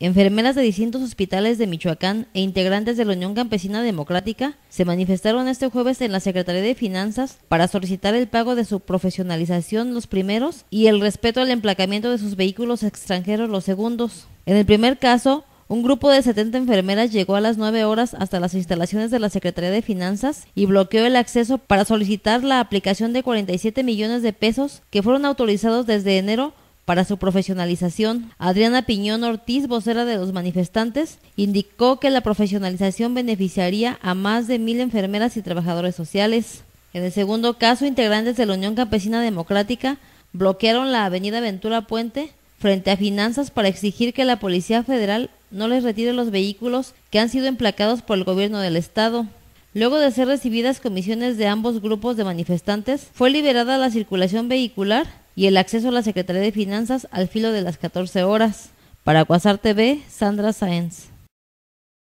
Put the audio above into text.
Enfermeras de distintos hospitales de Michoacán e integrantes de la Unión Campesina Democrática se manifestaron este jueves en la Secretaría de Finanzas para solicitar el pago de su profesionalización los primeros y el respeto al emplacamiento de sus vehículos extranjeros los segundos. En el primer caso, un grupo de 70 enfermeras llegó a las 9 horas hasta las instalaciones de la Secretaría de Finanzas y bloqueó el acceso para solicitar la aplicación de 47 millones de pesos que fueron autorizados desde enero para su profesionalización. Adriana Piñón Ortiz, vocera de los manifestantes, indicó que la profesionalización beneficiaría a más de mil enfermeras y trabajadores sociales. En el segundo caso, integrantes de la Unión Campesina Democrática bloquearon la avenida Ventura Puente frente a Finanzas para exigir que la Policía Federal no les retire los vehículos que han sido emplacados por el gobierno del Estado. Luego de ser recibidas comisiones de ambos grupos de manifestantes, fue liberada la circulación vehicular y el acceso a la Secretaría de Finanzas al filo de las 14 horas. Para Cuasar TV, Sandra Sáenz.